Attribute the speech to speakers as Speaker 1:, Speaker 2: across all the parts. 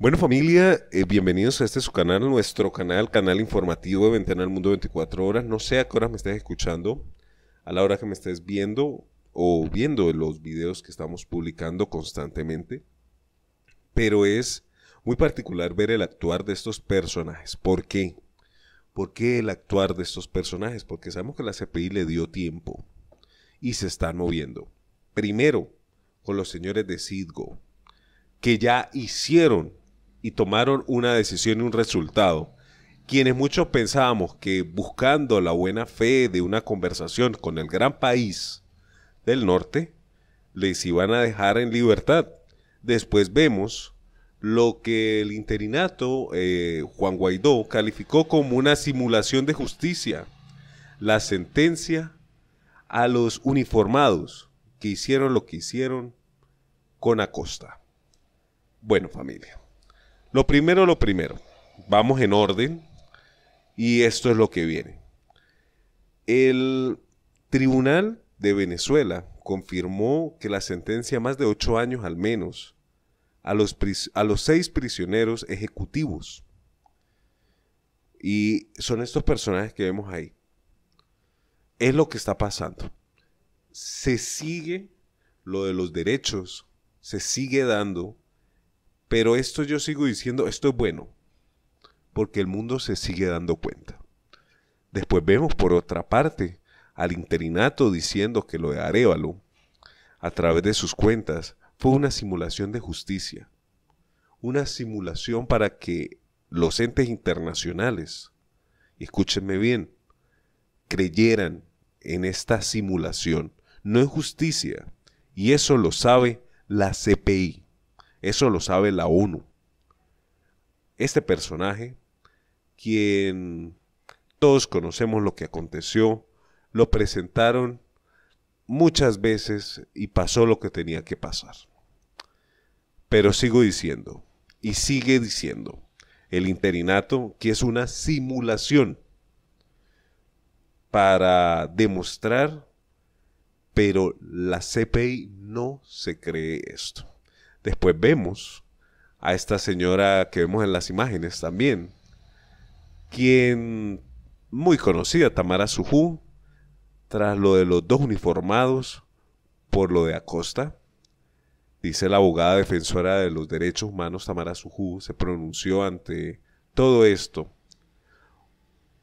Speaker 1: Bueno familia, eh, bienvenidos a este su canal, nuestro canal, canal informativo de Ventana al Mundo 24 horas. No sé a qué hora me estés escuchando, a la hora que me estés viendo o viendo los videos que estamos publicando constantemente, pero es muy particular ver el actuar de estos personajes. ¿Por qué? ¿Por qué el actuar de estos personajes? Porque sabemos que la CPI le dio tiempo y se están moviendo. Primero, con los señores de Sidgo, que ya hicieron y tomaron una decisión y un resultado. Quienes muchos pensábamos que buscando la buena fe de una conversación con el gran país del norte, les iban a dejar en libertad. Después vemos lo que el interinato eh, Juan Guaidó calificó como una simulación de justicia, la sentencia a los uniformados que hicieron lo que hicieron con Acosta. Bueno, familia. Lo primero, lo primero. Vamos en orden y esto es lo que viene. El Tribunal de Venezuela confirmó que la sentencia más de ocho años al menos a los, a los seis prisioneros ejecutivos. Y son estos personajes que vemos ahí. Es lo que está pasando. Se sigue lo de los derechos, se sigue dando pero esto yo sigo diciendo, esto es bueno, porque el mundo se sigue dando cuenta. Después vemos por otra parte al interinato diciendo que lo de Arevalo, a través de sus cuentas, fue una simulación de justicia, una simulación para que los entes internacionales, escúchenme bien, creyeran en esta simulación. No es justicia, y eso lo sabe la CPI. Eso lo sabe la ONU. Este personaje, quien todos conocemos lo que aconteció, lo presentaron muchas veces y pasó lo que tenía que pasar. Pero sigo diciendo, y sigue diciendo, el interinato que es una simulación para demostrar, pero la CPI no se cree esto. Después vemos a esta señora que vemos en las imágenes también, quien muy conocida, Tamara Sujú, tras lo de los dos uniformados por lo de Acosta. Dice la abogada defensora de los derechos humanos, Tamara Sujú, se pronunció ante todo esto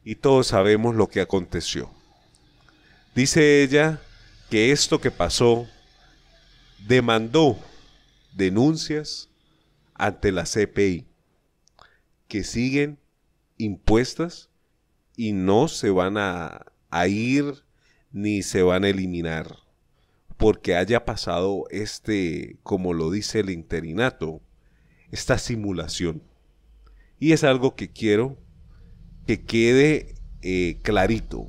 Speaker 1: y todos sabemos lo que aconteció. Dice ella que esto que pasó demandó denuncias ante la CPI que siguen impuestas y no se van a, ir ni se van a eliminar porque haya pasado este, como lo dice el interinato, esta simulación. Y es algo que quiero que quede eh, clarito,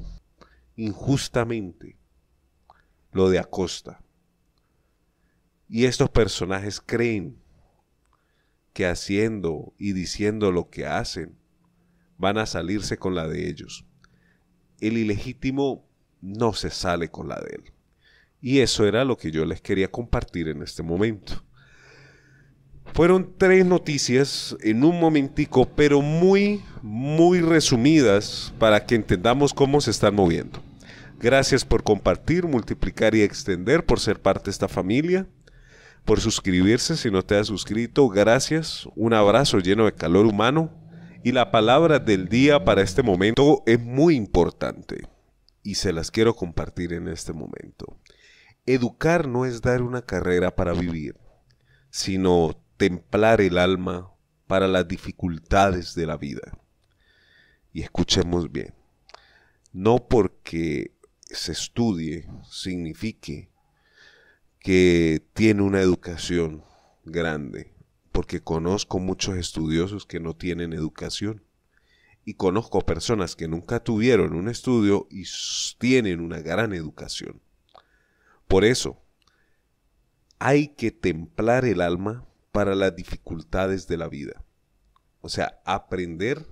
Speaker 1: injustamente, lo de Acosta. Y estos personajes creen que haciendo y diciendo lo que hacen, van a salirse con la de ellos. El ilegítimo no se sale con la de él. Y eso era lo que yo les quería compartir en este momento. Fueron tres noticias en un momentico, pero muy, muy resumidas para que entendamos cómo se están moviendo. Gracias por compartir, multiplicar y extender, por ser parte de esta familia por suscribirse si no te has suscrito. Gracias, un abrazo lleno de calor humano. Y la palabra del día para este momento es muy importante y se las quiero compartir en este momento. Educar no es dar una carrera para vivir, sino templar el alma para las dificultades de la vida. Y escuchemos bien, no porque se estudie signifique que tiene una educación grande, porque conozco muchos estudiosos que no tienen educación y conozco personas que nunca tuvieron un estudio y tienen una gran educación. Por eso, hay que templar el alma para las dificultades de la vida. O sea, aprender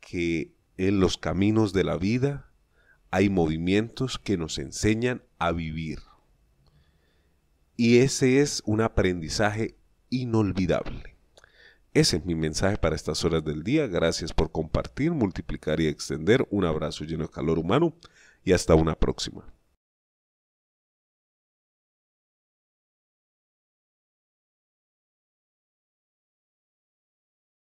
Speaker 1: que en los caminos de la vida hay movimientos que nos enseñan a vivir. Y ese es un aprendizaje inolvidable. Ese es mi mensaje para estas horas del día. Gracias por compartir, multiplicar y extender. Un abrazo lleno de calor humano y hasta una próxima.